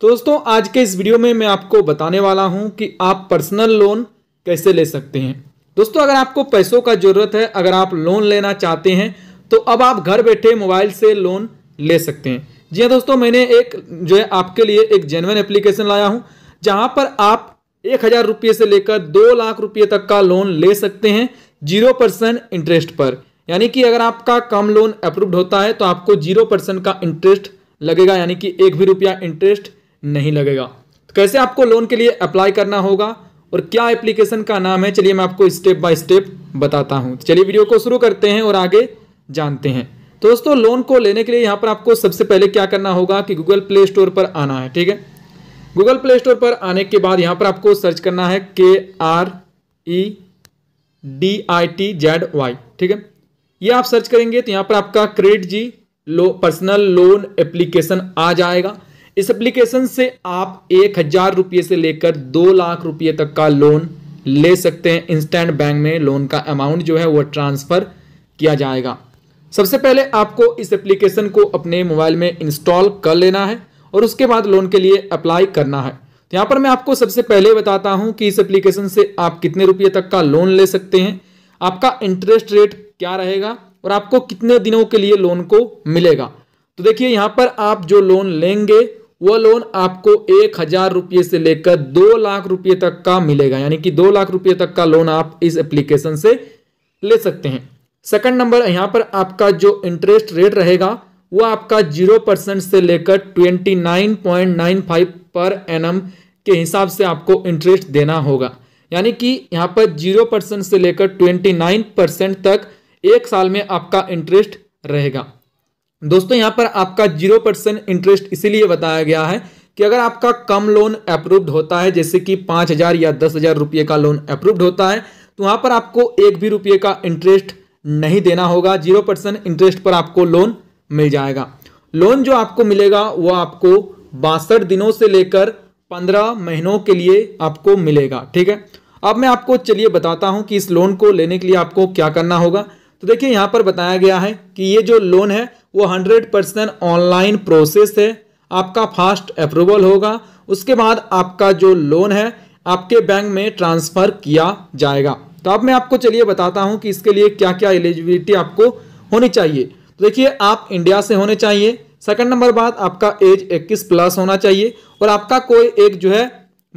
दोस्तों आज के इस वीडियो में मैं आपको बताने वाला हूं कि आप पर्सनल लोन कैसे ले सकते हैं दोस्तों अगर आपको पैसों का ज़रूरत है अगर आप लोन लेना चाहते हैं तो अब आप घर बैठे मोबाइल से लोन ले सकते हैं जी हाँ दोस्तों मैंने एक जो है आपके लिए एक जेनवन एप्लीकेशन लाया हूँ जहाँ पर आप एक हज़ार रुपये से लेकर दो लाख रुपये तक का लोन ले सकते हैं जीरो परसेंट इंटरेस्ट पर यानी कि अगर आपका कम लोन अप्रूव्ड होता है तो आपको जीरो परसेंट का इंटरेस्ट लगेगा यानी कि एक भी रुपया इंटरेस्ट नहीं लगेगा तो कैसे आपको लोन के लिए अप्लाई करना होगा और क्या एप्लीकेशन का नाम है चलिए मैं आपको स्टेप बाय स्टेप बताता हूँ चलिए वीडियो को शुरू करते हैं और आगे जानते हैं तो दोस्तों लोन को लेने के लिए यहाँ पर आपको सबसे पहले क्या करना होगा कि गूगल प्ले स्टोर पर आना है ठीक है गूगल प्ले स्टोर पर आने के बाद यहाँ पर आपको सर्च करना है के R E D I T Z Y ठीक है ये आप सर्च करेंगे तो यहाँ पर आपका क्रेडिट जी लो पर्सनल लोन एप्लीकेशन आ जाएगा इस एप्लीकेशन से आप एक हजार रुपये से लेकर दो लाख रुपये तक का लोन ले सकते हैं इंस्टेंट बैंक में लोन का अमाउंट जो है वह ट्रांसफ़र किया जाएगा सबसे पहले आपको इस एप्लीकेशन को अपने मोबाइल में इंस्टॉल कर लेना है और उसके बाद लोन के लिए अप्लाई करना है तो यहाँ पर मैं आपको सबसे पहले बताता हूँ कि इस एप्लीकेशन से आप कितने रुपये तक का लोन ले सकते हैं आपका इंटरेस्ट रेट क्या रहेगा और आपको कितने दिनों के लिए लोन को मिलेगा तो देखिए यहाँ पर आप जो लोन लेंगे वो लोन आपको एक हजार रुपये से लेकर दो लाख रुपये तक का मिलेगा यानी कि दो लाख रुपये तक का लोन आप इस एप्लीकेशन से ले सकते हैं सेकंड नंबर यहाँ पर आपका जो इंटरेस्ट रेट रहेगा वो आपका जीरो परसेंट से लेकर twenty nine point nine five per annum के हिसाब से आपको इंटरेस्ट देना होगा यानी कि यहाँ पर जीरो परसेंट से लेकर ट्वेंटी नाइन परसेंट तक एक साल में आपका इंटरेस्ट रहेगा दोस्तों यहाँ पर आपका जीरो परसेंट इंटरेस्ट इसीलिए बताया गया है कि अगर आपका कम लोन अप्रूव्ड होता है जैसे कि पांच हज़ार या दस हज़ार रुपये का लोन अप्रूव्ड होता है तो वहां पर आपको एक भी रुपये का इंटरेस्ट नहीं देना होगा जीरो परसेंट इंटरेस्ट पर आपको लोन मिल जाएगा लोन जो आपको मिलेगा वह आपको बासठ दिनों से लेकर पंद्रह महीनों के लिए आपको मिलेगा ठीक है अब मैं आपको चलिए बताता हूं कि इस लोन को लेने के लिए आपको क्या करना होगा तो देखिए यहाँ पर बताया गया है कि ये जो लोन है वो हंड्रेड परसेंट ऑनलाइन प्रोसेस है आपका फास्ट अप्रूवल होगा उसके बाद आपका जो लोन है आपके बैंक में ट्रांसफ़र किया जाएगा तो अब मैं आपको चलिए बताता हूँ कि इसके लिए क्या क्या एलिजिबिलिटी आपको होनी चाहिए तो देखिए आप इंडिया से होने चाहिए सेकंड नंबर बाद आपका एज 21 प्लस होना चाहिए और आपका कोई एक जो है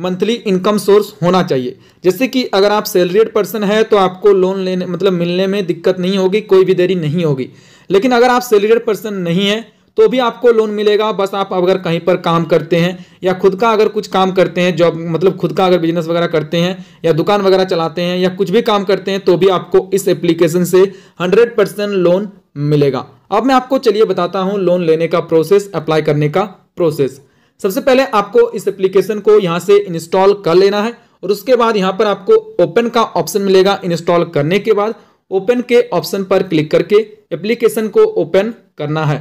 मंथली इनकम सोर्स होना चाहिए जैसे कि अगर आप सैलरीड पर्सन है तो आपको लोन लेने मतलब मिलने में दिक्कत नहीं होगी कोई भी देरी नहीं होगी लेकिन अगर आप सैलरीड पर्सन नहीं है तो भी आपको लोन मिलेगा बस आप अगर कहीं पर काम करते हैं या खुद का अगर कुछ काम करते हैं जॉब मतलब खुद का अगर बिजनेस वगैरह करते हैं या दुकान वगैरह चलाते हैं या कुछ भी काम करते हैं तो भी आपको इस एप्लीकेशन से 100 परसेंट लोन मिलेगा अब मैं आपको चलिए बताता हूँ लोन लेने का प्रोसेस अप्लाई करने का प्रोसेस सबसे पहले आपको इस एप्लीकेशन को यहाँ से इंस्टॉल कर लेना है और उसके बाद यहाँ पर आपको ओपन का ऑप्शन मिलेगा इंस्टॉल करने के बाद ओपन के ऑप्शन पर क्लिक करके एप्लीकेशन को ओपन करना है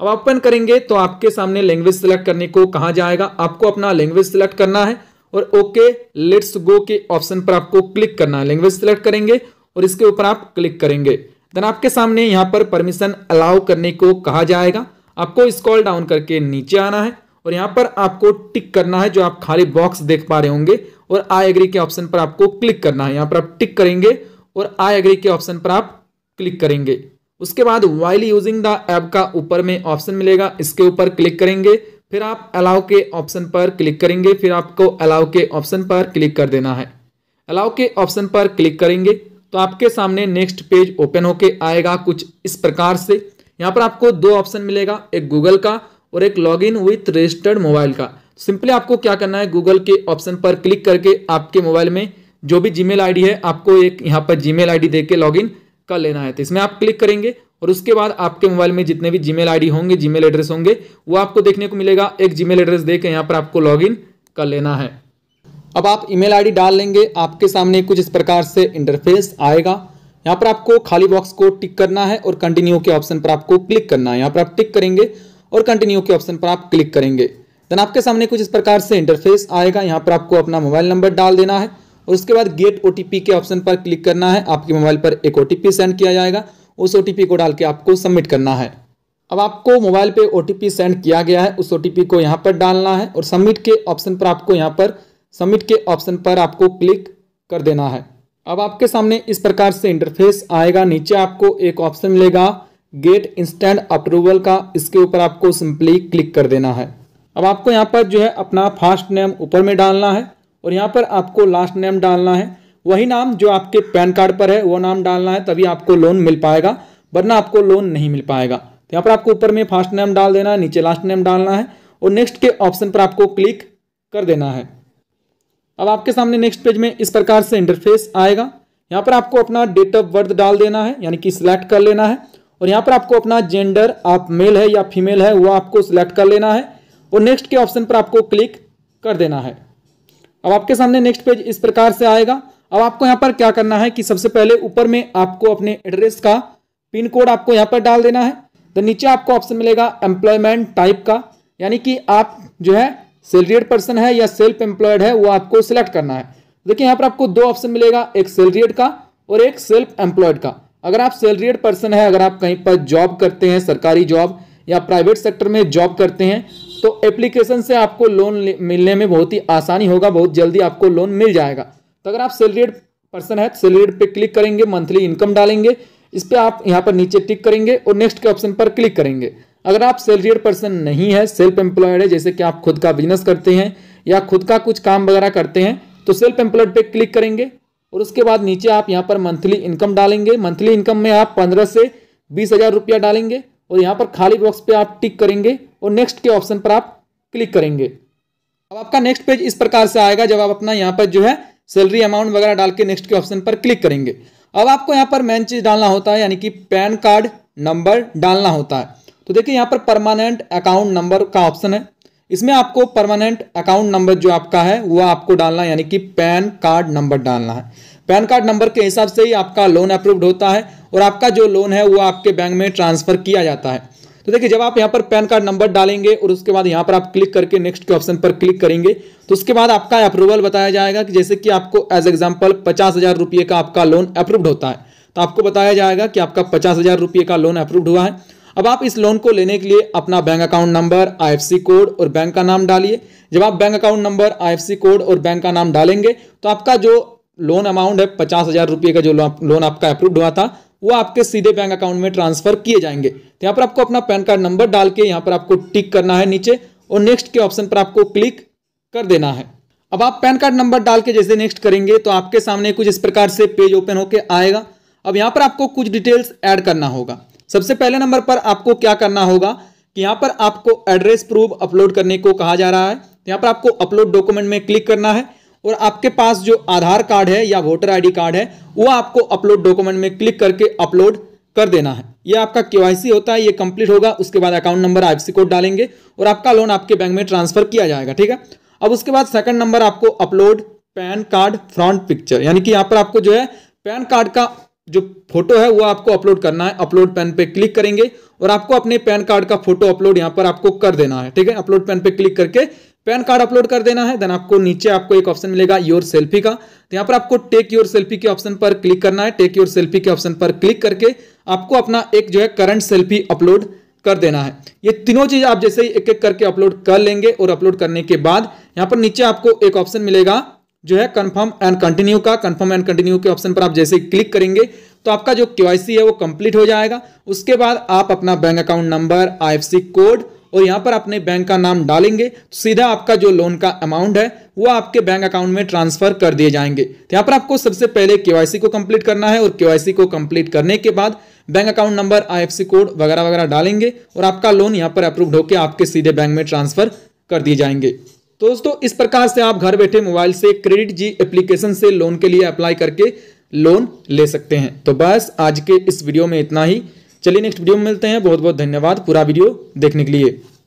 अब ओपन करेंगे तो आपके सामने लैंग्वेज सेलेक्ट करने को कहा जाएगा आपको अपना लैंग्वेज सेलेक्ट करना है और ओके लेट्स गो के ऑप्शन पर आपको क्लिक करना है लैंग्वेज सेलेक्ट करेंगे और इसके ऊपर आप क्लिक करेंगे देन आपके सामने यहाँ पर परमिशन अलाउ करने को कहा जाएगा आपको स्कॉल डाउन करके नीचे आना है और यहाँ पर आपको टिक करना है जो आप खाली बॉक्स देख पा रहे होंगे और आई एग्री के ऑप्शन पर आपको क्लिक करना है यहाँ पर आप टिक करेंगे और आई एग्री के ऑप्शन पर आप क्लिक करेंगे उसके बाद वाइल यूजिंग द ऐप का ऊपर में ऑप्शन मिलेगा इसके ऊपर क्लिक करेंगे फिर आप अलाउ के ऑप्शन पर क्लिक करेंगे फिर आपको अलाउ के ऑप्शन पर क्लिक कर देना है अलाउ के ऑप्शन पर क्लिक करेंगे तो आपके सामने नेक्स्ट पेज ओपन होके आएगा कुछ इस प्रकार से यहाँ पर आपको दो ऑप्शन मिलेगा एक गूगल का और एक log in with registered mobile का सिंपली तो आपको क्या करना है गूगल के ऑप्शन पर क्लिक करके आपके मोबाइल में जो भी जी मेल है आपको एक यहाँ पर जीमेल आईडी लॉग इन कर लेना है तो इसमें आप क्लिक करेंगे और उसके बाद आपके मोबाइल में जितने भी जीमेल आईडी होंगे जीमेल एड्रेस होंगे वो आपको देखने को मिलेगा एक जीमेल एड्रेस दे के यहाँ पर आपको लॉगिन कर लेना है अब आप ईमेल आईडी डाल लेंगे आपके सामने कुछ इस प्रकार से इंटरफेस आएगा यहाँ पर आपको खाली बॉक्स को टिक करना है और कंटिन्यू के ऑप्शन पर आपको क्लिक करना है यहाँ पर आप टिक करेंगे और कंटिन्यू के ऑप्शन पर आप क्लिक करेंगे देन आपके सामने कुछ इस प्रकार से इंटरफेस आएगा यहाँ पर आपको अपना मोबाइल नंबर डाल देना है और उसके बाद गेट ओ के ऑप्शन पर क्लिक करना है आपके मोबाइल पर एक ओ सेंड किया जाएगा उस ओ को डाल के आपको सबमिट करना है अब आपको मोबाइल पे ओ सेंड किया गया है उस ओ को यहाँ पर डालना है और सबमिट के ऑप्शन पर आपको यहाँ पर सबमिट के ऑप्शन पर आपको क्लिक कर देना है अब आपके सामने इस प्रकार से इंटरफेस आएगा नीचे आपको एक ऑप्शन मिलेगा गेट इंस्टेंट अप्रूवल का इसके ऊपर आपको सिंपली क्लिक कर देना है अब आपको यहाँ पर जो है अपना फास्ट नेम ऊपर में डालना है और यहाँ पर आपको लास्ट नेम डालना है वही नाम जो आपके पैन कार्ड पर है वो नाम डालना है तभी आपको लोन मिल पाएगा वरना आपको लोन नहीं मिल पाएगा तो यहाँ पर आपको ऊपर में फर्स्ट नेम डाल देना है नीचे लास्ट नेम डालना है और नेक्स्ट के ऑप्शन पर आपको क्लिक कर देना है अब आपके सामने नेक्स्ट पेज में इस प्रकार से इंटरफेस आएगा यहाँ पर आपको अपना डेट ऑफ बर्थ डाल देना है यानी कि सिलेक्ट कर लेना है और यहाँ पर आपको अपना जेंडर आप मेल है या फीमेल है वो आपको सिलेक्ट कर लेना है और नेक्स्ट के ऑप्शन पर आपको क्लिक कर देना है अब आपके सामने नेक्स्ट पेज इस प्रकार से आएगा अब आपको यहाँ पर क्या करना है कि सबसे पहले ऊपर में आपको अपने एड्रेस का पिन कोड आपको यहाँ पर डाल देना है तो नीचे आपको ऑप्शन मिलेगा एम्प्लॉयमेंट टाइप का यानी कि आप जो है सैलरीड पर्सन है या सेल्फ एम्प्लॉयड है वो आपको सिलेक्ट करना है तो देखिए यहाँ पर आपको दो ऑप्शन मिलेगा एक सैलरीड का और एक सेल्फ एम्प्लॉयड का अगर आप सैलरीड पर्सन है अगर आप कहीं पर जॉब करते हैं सरकारी जॉब या प्राइवेट सेक्टर में जॉब करते हैं तो एप्लीकेशन से आपको लोन मिलने में बहुत ही आसानी होगा बहुत जल्दी आपको लोन मिल जाएगा तो अगर आप सैलरीड पर्सन है सैलरीड पे क्लिक करेंगे मंथली इनकम डालेंगे इस पर आप यहाँ पर नीचे टिक करेंगे और नेक्स्ट के ऑप्शन पर क्लिक करेंगे अगर आप सैलरीड पर्सन नहीं है सेल्फ एम्प्लॉयड है जैसे कि आप खुद का बिजनेस करते हैं या खुद का कुछ काम वगैरह करते हैं तो सेल्फ एम्प्लॉयड पे क्लिक करेंगे और उसके बाद नीचे आप यहाँ पर मंथली इनकम डालेंगे मंथली इनकम में आप पंद्रह से बीस हज़ार रुपया डालेंगे और यहाँ पर खाली बॉक्स पे आप टिक करेंगे और नेक्स्ट के ऑप्शन पर आप क्लिक करेंगे अब आपका नेक्स्ट पेज इस प्रकार से आएगा जब आप अपना यहाँ पर जो है सैलरी अमाउंट वगैरह डाल के नेक्स्ट के ऑप्शन पर क्लिक करेंगे अब आपको यहाँ पर मेन चीज़ डालना होता है यानी कि पैन कार्ड नंबर डालना होता है तो देखिए यहाँ पर परमानेंट अकाउंट नंबर का ऑप्शन है इसमें आपको परमानेंट अकाउंट नंबर जो आपका है वह आपको डालना यानी कि पैन कार्ड नंबर डालना है पैन कार्ड नंबर के हिसाब से ही आपका लोन अप्रूव्ड होता है और आपका जो लोन है वो आपके बैंक में ट्रांसफर किया जाता है तो देखिए जब आप यहाँ पर पैन कार्ड नंबर डालेंगे और उसके बाद यहाँ पर आप क्लिक करके नेक्स्ट के ऑप्शन पर क्लिक करेंगे तो उसके बाद आपका अप्रूवल बताया जाएगा कि जैसे कि आपको एज एग्जाम्पल पचास हज़ार रुपये का आपका लोन अप्रूव्ड होता है तो आपको बताया जाएगा कि आपका पचास हज़ार रुपये का लोन अप्रूव्ड हुआ है अब आप इस लोन को लेने के लिए अपना bank account number I code और बैंक का नाम डालिए जब आप bank account number I code और बैंक का नाम डालेंगे तो आपका जो लोन अमाउंट है पचास हज़ार रुपये का जो लोन आपका अप्रूव्ड हुआ था वो आपके सीधे बैंक अकाउंट में ट्रांसफर किए जाएंगे तो यहाँ पर आपको अपना पैन कार्ड नंबर डाल के यहाँ पर आपको टिक करना है नीचे और नेक्स्ट के ऑप्शन पर आपको क्लिक कर देना है अब आप पैन कार्ड नंबर डाल के जैसे नेक्स्ट करेंगे तो आपके सामने कुछ इस प्रकार से पेज ओपन होकर आएगा अब यहाँ पर आपको कुछ डिटेल्स ऐड करना होगा सबसे पहले नंबर पर आपको क्या करना होगा कि यहाँ पर आपको एड्रेस प्रूफ अपलोड करने को कहा जा रहा है तो यहाँ पर आपको अपलोड डॉक्यूमेंट में क्लिक करना है और आपके पास जो आधार कार्ड है या वोटर आईडी कार्ड है वो आपको अपलोड डॉक्यूमेंट में क्लिक करके अपलोड कर देना है ये आपका केवाईसी होता है ये कंप्लीट होगा उसके बाद अकाउंट नंबर आईएफसी कोड डालेंगे और आपका लोन आपके बैंक में ट्रांसफर किया जाएगा ठीक है अब उसके बाद सेकंड नंबर आपको upload PAN card front picture यानी कि यहाँ पर आपको जो है पैन कार्ड का जो फोटो है वो आपको अपलोड करना है अपलोड पैन पे क्लिक करेंगे और आपको अपने पैन कार्ड का फोटो अपलोड यहाँ पर आपको कर देना है ठीक है अपलोड पैन पे क्लिक करके पैन कार्ड अपलोड कर देना है देन आपको नीचे आपको एक ऑप्शन मिलेगा योर सेल्फी का तो यहाँ पर आपको टेक योर सेल्फी के ऑप्शन पर क्लिक करना है टेक योर सेल्फी के ऑप्शन पर क्लिक करके आपको अपना एक जो है करंट सेल्फी अपलोड कर देना है ये तीनों चीज आप जैसे ही एक एक करके अपलोड कर लेंगे और अपलोड करने के बाद यहाँ पर नीचे आपको एक ऑप्शन मिलेगा जो है कंफर्म एंड कंटिन्यू का कंफर्म एंड कंटिन्यू के ऑप्शन पर आप जैसे क्लिक करेंगे तो आपका जो के है वो कंप्लीट हो जाएगा उसके बाद आप अपना bank account number I code और यहाँ पर अपने बैंक का नाम डालेंगे तो सीधा आपका जो लोन का अमाउंट है वो आपके बैंक अकाउंट में ट्रांसफर कर दिए जाएंगे तो यहाँ पर आपको सबसे पहले केवाईसी को कंप्लीट करना है और केवाईसी को कंप्लीट करने के बाद bank account number I code वगैरह वगैरह डालेंगे और आपका लोन यहाँ पर अप्रूव्ड होकर आपके सीधे बैंक में ट्रांसफर कर दिए जाएंगे तो दोस्तों इस प्रकार से आप घर बैठे मोबाइल से क्रेडिट जी एप्लीकेशन से लोन के लिए अप्लाई करके लोन ले सकते हैं तो बस आज के इस वीडियो में इतना ही चलिए नेक्स्ट वीडियो में मिलते हैं बहुत बहुत धन्यवाद पूरा वीडियो देखने के लिए